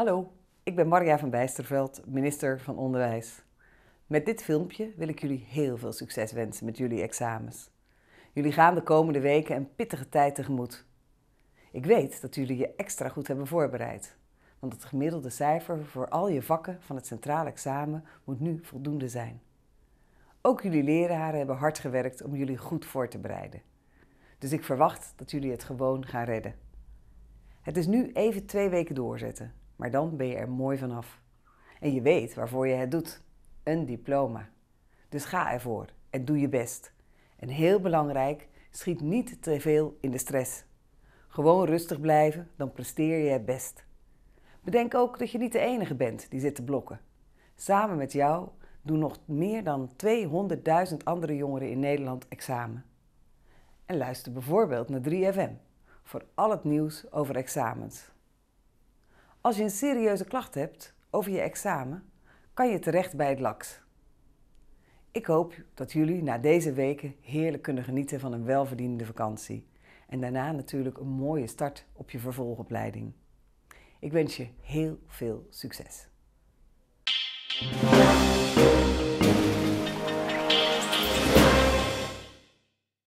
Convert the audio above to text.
Hallo, ik ben Marja van Bijsterveld, minister van Onderwijs. Met dit filmpje wil ik jullie heel veel succes wensen met jullie examens. Jullie gaan de komende weken een pittige tijd tegemoet. Ik weet dat jullie je extra goed hebben voorbereid, want het gemiddelde cijfer voor al je vakken van het centraal examen moet nu voldoende zijn. Ook jullie leraren hebben hard gewerkt om jullie goed voor te bereiden. Dus ik verwacht dat jullie het gewoon gaan redden. Het is nu even twee weken doorzetten. Maar dan ben je er mooi vanaf. En je weet waarvoor je het doet. Een diploma. Dus ga ervoor en doe je best. En heel belangrijk, schiet niet te veel in de stress. Gewoon rustig blijven, dan presteer je het best. Bedenk ook dat je niet de enige bent die zit te blokken. Samen met jou doen nog meer dan 200.000 andere jongeren in Nederland examen. En luister bijvoorbeeld naar 3FM voor al het nieuws over examens. Als je een serieuze klacht hebt over je examen, kan je terecht bij het LAX. Ik hoop dat jullie na deze weken heerlijk kunnen genieten van een welverdiende vakantie. En daarna natuurlijk een mooie start op je vervolgopleiding. Ik wens je heel veel succes.